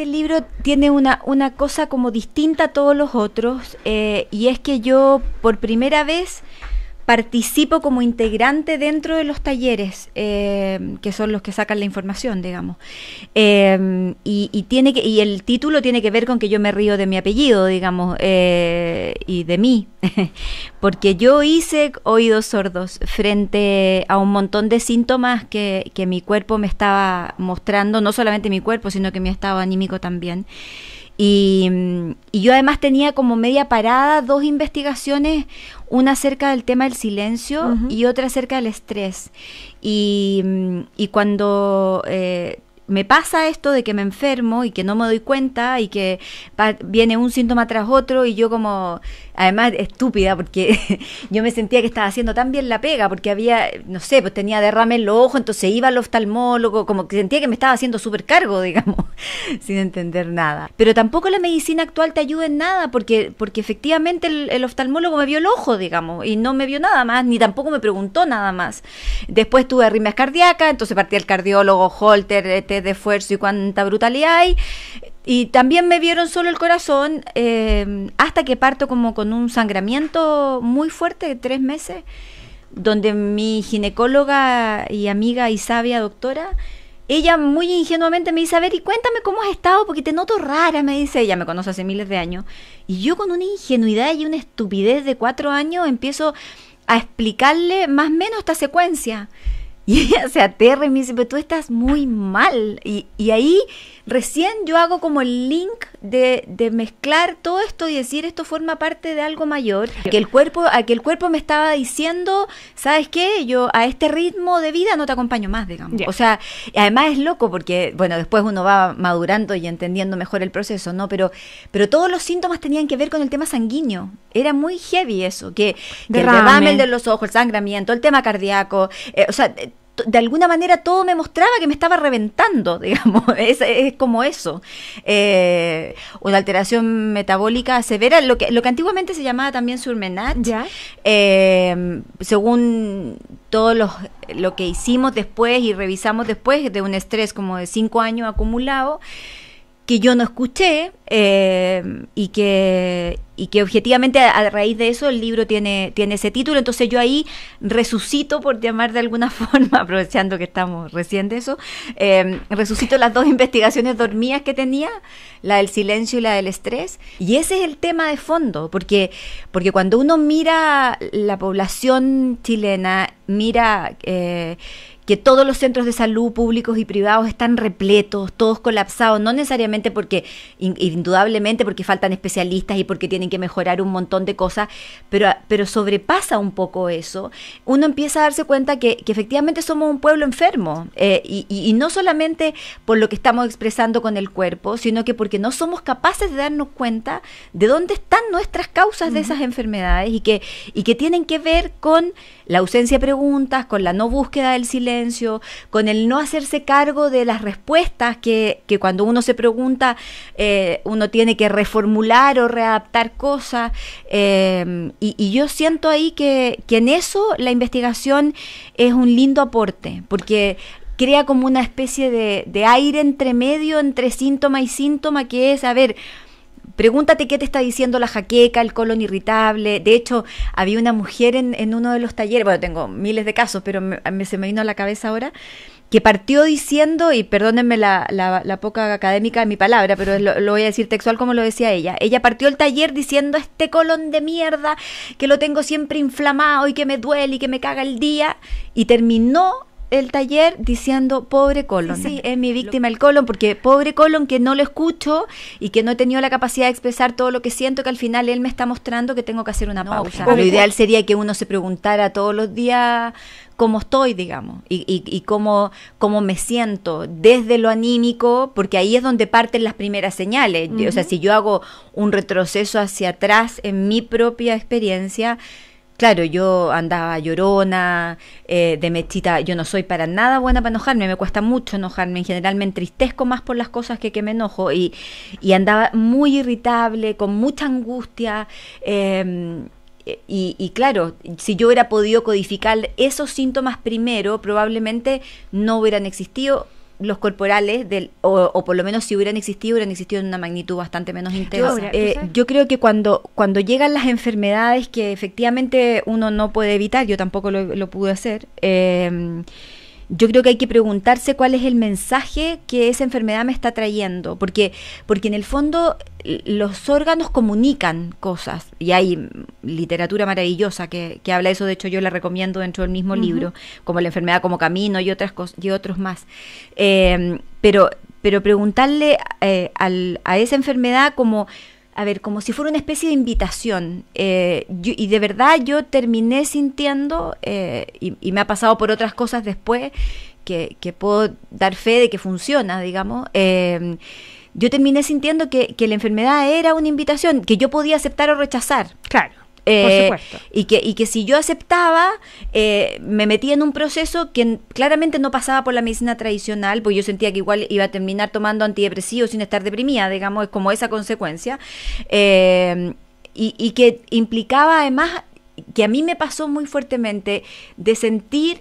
este libro tiene una, una cosa como distinta a todos los otros eh, y es que yo por primera vez participo como integrante dentro de los talleres, eh, que son los que sacan la información, digamos. Eh, y, tiene que, y el título tiene que ver con que yo me río de mi apellido, digamos, eh, y de mí, porque yo hice oídos sordos frente a un montón de síntomas que, que mi cuerpo me estaba mostrando, no solamente mi cuerpo, sino que mi estado anímico también. Y, yo además tenía como media parada dos investigaciones, una acerca del tema del silencio y otra acerca del estrés. Y, y cuando eh, me pasa esto de que me enfermo y que no me doy cuenta y que viene un síntoma tras otro y yo como, además estúpida, porque yo me sentía que estaba haciendo tan bien la pega, porque había, no sé, pues tenía derrame en los ojos, entonces iba al oftalmólogo, como que sentía que me estaba haciendo súper cargo, digamos, sin entender nada. Pero tampoco la medicina actual te ayuda en nada, porque, porque efectivamente el, oftalmólogo me vio el ojo, digamos, y no me vio nada más, ni tampoco me preguntó nada más. Después tuve arritmias cardíacas, entonces partí al cardiólogo, Holter, etc de, esfuerzo y cuánta brutalidad hay. Y también me vieron solo el corazón eh, hasta que parto como con un sangramiento muy fuerte de tres meses, donde mi ginecóloga y amiga y sabia doctora, ella muy ingenuamente me dice, a ver, y cuéntame cómo has estado, porque te noto rara, me dice, ella me conoce hace miles de años. Y yo con una ingenuidad y una estupidez de cuatro años empiezo a explicarle más o menos esta secuencia. Y ella se aterra y me dice, pero tú estás muy mal. Y, ahí recién yo hago como el link de, mezclar todo esto y decir esto forma parte de algo mayor. Que el cuerpo, a que el cuerpo me estaba diciendo, ¿sabes qué? Yo a este ritmo de vida no te acompaño más, digamos. O sea, además es loco porque, bueno, después uno va madurando y entendiendo mejor el proceso, ¿no? Pero, pero todos los síntomas tenían que ver con el tema sanguíneo. Era muy heavy eso, que, el derrame, de los ojos, el sangramiento, el tema cardíaco, eh, o sea, de alguna manera todo me mostraba que me estaba reventando, digamos, es, como eso. Eh, una alteración metabólica severa, lo que, lo que antiguamente se llamaba también surmenat eh, según todos los lo que hicimos después y revisamos después de un estrés como de cinco años acumulado, que yo no escuché eh, y, que, y que objetivamente a, raíz de eso el libro tiene, tiene ese título, entonces yo ahí resucito, por llamar de alguna forma, aprovechando que estamos recién de eso, eh, resucito las dos investigaciones dormidas que tenía, la del silencio y la del estrés, y ese es el tema de fondo, porque, porque cuando uno mira la población chilena, mira... Eh, que todos los centros de salud públicos y privados están repletos, todos colapsados, no necesariamente porque, indudablemente porque faltan especialistas y porque tienen que mejorar un montón de cosas, pero, pero sobrepasa un poco eso, uno empieza a darse cuenta que, efectivamente somos un pueblo enfermo, eh, y, no solamente por lo que estamos expresando con el cuerpo, sino que porque no somos capaces de darnos cuenta de dónde están nuestras causas de esas enfermedades y que, y que tienen que ver con la ausencia de preguntas, con la no búsqueda del silencio, con el no hacerse cargo de las respuestas que, cuando uno se pregunta eh, uno tiene que reformular o readaptar cosas. Eh, y, yo siento ahí que, en eso la investigación es un lindo aporte, porque crea como una especie de, de aire entre medio, entre síntoma y síntoma, que es, a ver, Pregúntate qué te está diciendo la jaqueca, el colon irritable. De hecho, había una mujer en, en uno de los talleres, bueno, tengo miles de casos, pero me, se me vino a la cabeza ahora, que partió diciendo, y perdónenme la, poca académica de mi palabra, pero lo, lo, voy a decir textual como lo decía ella. Ella partió el taller diciendo, este colon de mierda, que lo tengo siempre inflamado y que me duele y que me caga el día, y terminó el taller diciendo pobre colon. Sí, es mi víctima el colon, porque pobre colon que no lo escucho y que no he tenido la capacidad de expresar todo lo que siento, que al final él me está mostrando que tengo que hacer una pausa. Lo ideal sería que uno se preguntara todos los días cómo estoy, digamos, y, cómo, cómo, me siento desde lo anímico, porque ahí es donde parten las primeras señales. O sea, si yo hago un retroceso hacia atrás en mi propia experiencia, claro, yo andaba llorona, eh, de mechita, yo no soy para nada buena para enojarme, me cuesta mucho enojarme, en general me entristezco más por las cosas que que me enojo y, andaba muy irritable, con mucha angustia. Em, y, y, claro, si yo hubiera podido codificar esos síntomas primero, probablemente no hubieran existido los corporales, del, o, por lo menos si hubieran existido, hubieran existido en una magnitud bastante menos intensa. Eh, yo, creo que cuando, cuando llegan las enfermedades que efectivamente uno no puede evitar, yo tampoco lo, lo pude hacer, eh, yo creo que hay que preguntarse cuál es el mensaje que esa enfermedad me está trayendo, porque, porque en el fondo los órganos comunican cosas y hay literatura maravillosa que, habla de eso, de hecho yo la recomiendo dentro del mismo libro, como la enfermedad como camino y otras y otros más. Eh, pero, pero preguntarle eh, a esa enfermedad como a ver, como si fuera una especie de invitación. Eh, y de verdad yo terminé sintiendo, eh, y, me ha pasado por otras cosas después, que, puedo dar fe de que funciona, digamos. Em, yo terminé sintiendo que, la enfermedad era una invitación que yo podía aceptar o rechazar. Claro. Eh, y que, que si yo aceptaba, eh, me metía en un proceso que claramente no pasaba por la medicina tradicional, porque yo sentía que igual iba a terminar tomando antidepresivos sin estar deprimida, digamos, es como esa consecuencia. Eh, y, y que implicaba además, que a mí me pasó muy fuertemente, de sentir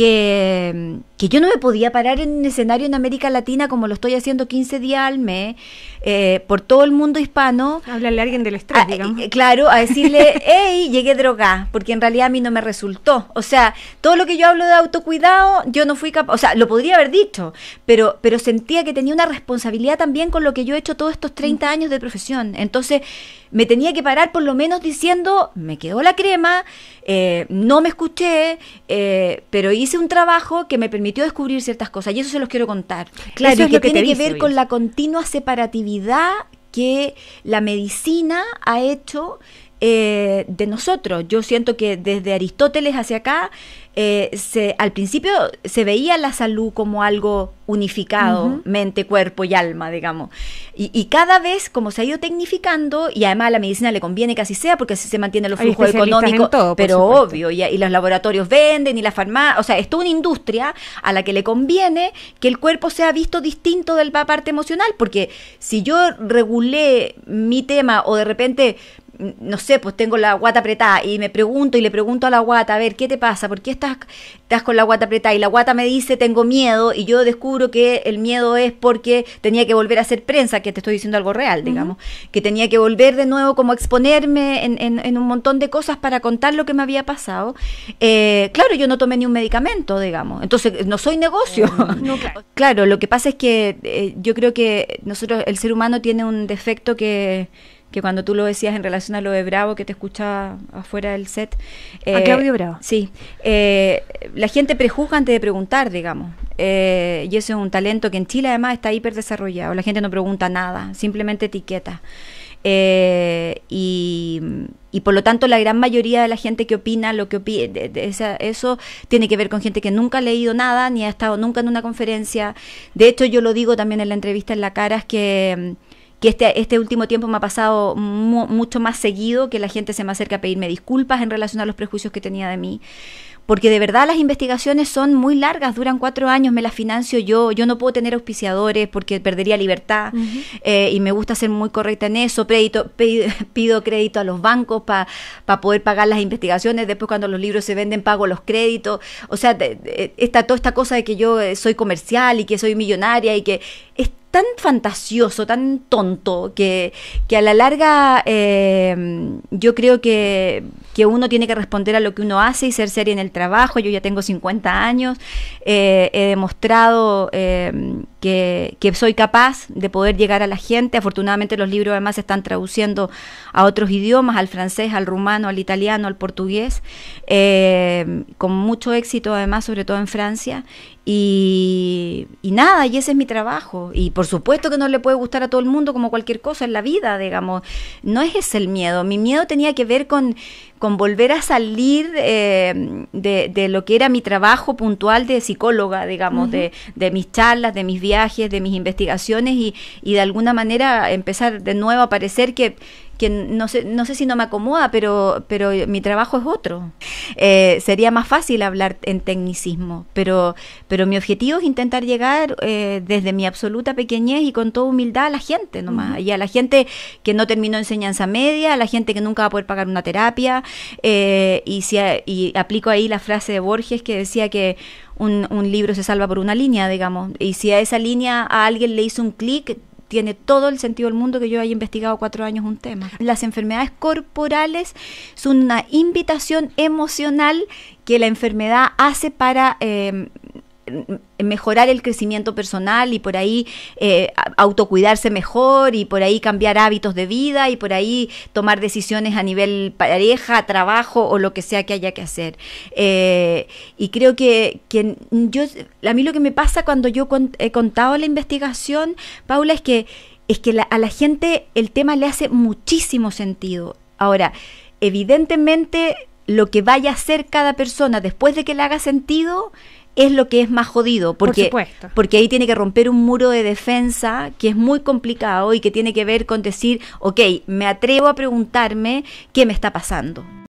que, que, yo no me podía parar en un escenario en América Latina como lo estoy haciendo 15 días al mes, eh, por todo el mundo hispano. Háblale a alguien del estrés, ah, digamos. Claro, a decirle, hey, llegué drogada, porque en realidad a mí no me resultó. O sea, todo lo que yo hablo de autocuidado, yo no fui capaz, o sea, lo podría haber dicho, pero, pero sentía que tenía una responsabilidad también con lo que yo he hecho todos estos 30 mm. años de profesión. Entonces, me tenía que parar por lo menos diciendo, me quedó la crema, eh, no me escuché, eh, pero hice un trabajo que me permitió descubrir ciertas cosas y eso se los quiero contar. Claro, que, tiene que ver con la continua separatividad que la medicina ha hecho eh, de nosotros. Yo siento que desde Aristóteles hacia acá eh, se, al principio se veía la salud como algo unificado, mente, cuerpo y alma, digamos. Y, y, cada vez, como se ha ido tecnificando, y además a la medicina le conviene que así sea, porque así se mantiene los flujos económicos, pero obvio, y, y, los laboratorios venden, y la farmacia, o sea, es toda una industria a la que le conviene que el cuerpo sea visto distinto de la parte emocional, porque si yo regulé mi tema o de repente no sé, pues tengo la guata apretada y me pregunto y le pregunto a la guata, a ver, ¿qué te pasa? ¿Por qué estás, estás con la guata apretada? Y la guata me dice, tengo miedo y yo descubro que el miedo es porque tenía que volver a hacer prensa, que te estoy diciendo algo real, digamos, que tenía que volver de nuevo como exponerme en, en, un montón de cosas para contar lo que me había pasado. Eh, claro, yo no tomé ni un medicamento, digamos, entonces no soy negocio. Eh, claro. lo que pasa es que eh, yo creo que nosotros, el ser humano tiene un defecto que que cuando tú lo decías en relación a lo de Bravo, que te escuchaba afuera del set. a eh, Claudio Bravo. Sí. Eh, la gente prejuzga antes de preguntar, digamos. Eh, y eso es un talento que en Chile además está hiper desarrollado. La gente no pregunta nada, simplemente etiqueta. y, por lo tanto la gran mayoría de la gente que opina lo que eso tiene que ver con gente que nunca ha leído nada ni ha estado nunca en una conferencia de hecho yo lo digo también en la entrevista en la cara es que que este, este último tiempo me ha pasado mucho más seguido, que la gente se me acerca a pedirme disculpas en relación a los prejuicios que tenía de mí porque de verdad las investigaciones son muy largas, duran cuatro años, me las financio yo, yo no puedo tener auspiciadores porque perdería libertad eh, y me gusta ser muy correcta en eso, pido, crédito a los bancos para poder pagar las investigaciones, después cuando los libros se venden pago los créditos, o sea, toda esta cosa de que yo eh, soy comercial y que soy millonaria y que tan fantasioso, tan tonto, que, que a la larga eh, yo creo que, uno tiene que responder a lo que uno hace y ser serio en el trabajo. Yo ya tengo 50 años, eh, he demostrado eh, que, soy capaz de poder llegar a la gente. Afortunadamente los libros además se están traduciendo a otros idiomas, al francés, al rumano, al italiano, al portugués, eh, con mucho éxito además, sobre todo en Francia. Y, nada, y ese es mi trabajo. Y por supuesto que no le puede gustar a todo el mundo como cualquier cosa en la vida, digamos. No es ese el miedo. Mi miedo tenía que ver con, con volver a salir eh, de, lo que era mi trabajo puntual de psicóloga, digamos, de, mis charlas, de mis de mis investigaciones y, de alguna manera empezar de nuevo a parecer que, no sé, no sé si no me acomoda, pero, pero mi trabajo es otro. Eh, sería más fácil hablar en tecnicismo, pero, pero mi objetivo es intentar llegar eh, desde mi absoluta pequeñez y con toda humildad a la gente nomás, y a la gente que no terminó enseñanza media, a la gente que nunca va a poder pagar una terapia, eh, y, si y aplico ahí la frase de Borges que decía que un, libro se salva por una línea, digamos. Y si a esa línea a alguien le hizo un clic, tiene todo el sentido del mundo que yo haya investigado cuatro años un tema. Las enfermedades corporales son una invitación emocional que la enfermedad hace para eh, eh, mejorar el crecimiento personal y por ahí eh, autocuidarse mejor y por ahí cambiar hábitos de vida y por ahí tomar decisiones a nivel pareja, trabajo o lo que sea que haya que hacer. Eh, y creo que, yo, a mí lo que me pasa cuando yo he contado la investigación, Paula, es que, es que a la gente el tema le hace muchísimo sentido. Ahora, evidentemente lo que vaya a hacer cada persona después de que le haga sentido es lo que es más jodido, porque, porque ahí tiene que romper un muro de defensa que es muy complicado y que tiene que ver con decir, ok, me atrevo a preguntarme qué me está pasando.